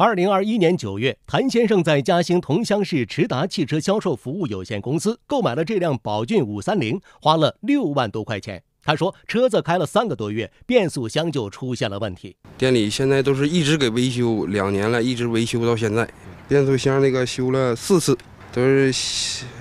二零二一年九月，谭先生在嘉兴桐乡市驰达汽车销售服务有限公司购买了这辆宝骏五三零，花了六万多块钱。他说，车子开了三个多月，变速箱就出现了问题。店里现在都是一直给维修，两年了，一直维修到现在，变速箱那个修了四次，都是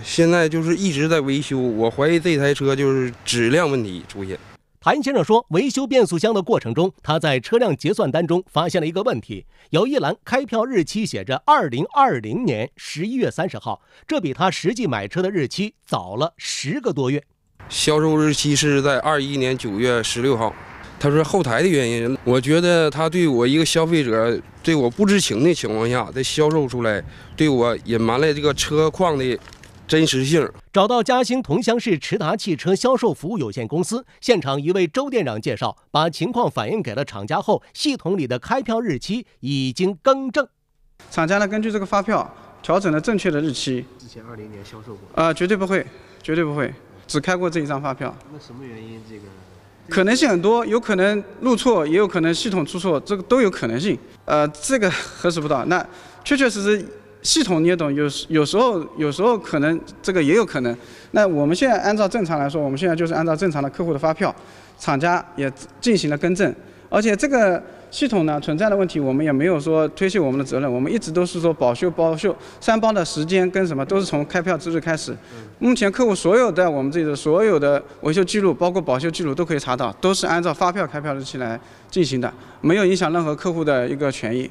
现在就是一直在维修。我怀疑这台车就是质量问题出现。谭先生说，维修变速箱的过程中，他在车辆结算单中发现了一个问题：有一栏开票日期写着二零二零年十一月三十号，这比他实际买车的日期早了十个多月。销售日期是在二一年九月十六号。他说，后台的原因，我觉得他对我一个消费者，对我不知情的情况下，在销售出来，对我隐瞒了这个车况的。真实性。找到嘉兴桐乡市驰达汽车销售服务有限公司现场，一位周店长介绍，把情况反映给了厂家后，系统里的开票日期已经更正。厂家呢，根据这个发票调整了正确的日期。之前二零年销售过。呃，绝对不会，绝对不会，只开过这一张发票。那什么原因？这个可能性很多，有可能录入错，也有可能系统出错，这个都有可能性。呃，这个核实不到。那确确实实。系统你也懂，有有时候有时候可能这个也有可能。那我们现在按照正常来说，我们现在就是按照正常的客户的发票，厂家也进行了更正，而且这个系统呢存在的问题，我们也没有说推卸我们的责任，我们一直都是说保修包修三包的时间跟什么都是从开票之日开始。目前客户所有的我们这里的所有的维修记录，包括保修记录都可以查到，都是按照发票开票日期来进行的，没有影响任何客户的一个权益。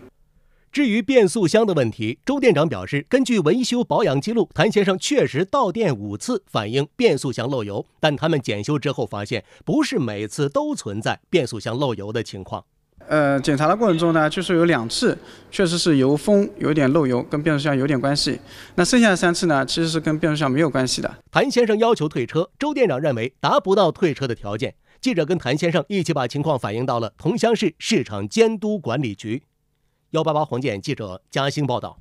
至于变速箱的问题，周店长表示，根据维修保养记录，谭先生确实到店五次反映变速箱漏油，但他们检修之后发现，不是每次都存在变速箱漏油的情况。呃，检查的过程中呢，就是有两次确实是油封有点漏油，跟变速箱有点关系。那剩下的三次呢，其实是跟变速箱没有关系的。谭先生要求退车，周店长认为达不到退车的条件。记者跟谭先生一起把情况反映到了桐乡市市场监督管理局。幺八八，黄健记者嘉兴报道。